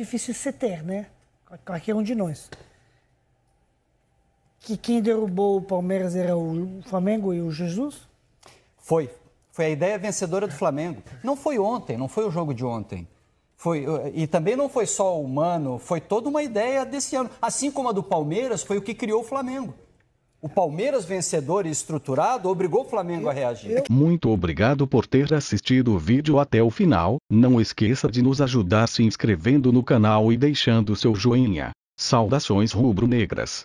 difícil se ter, né? Qualquer é um de nós. Que quem derrubou o Palmeiras era o Flamengo e o Jesus? Foi. Foi a ideia vencedora do Flamengo. Não foi ontem, não foi o jogo de ontem. Foi, uh, e também não foi só o humano, foi toda uma ideia desse ano. Assim como a do Palmeiras foi o que criou o Flamengo. O Palmeiras vencedor e estruturado obrigou o Flamengo a reagir. Muito obrigado por ter assistido o vídeo até o final. Não esqueça de nos ajudar se inscrevendo no canal e deixando seu joinha. Saudações rubro-negras.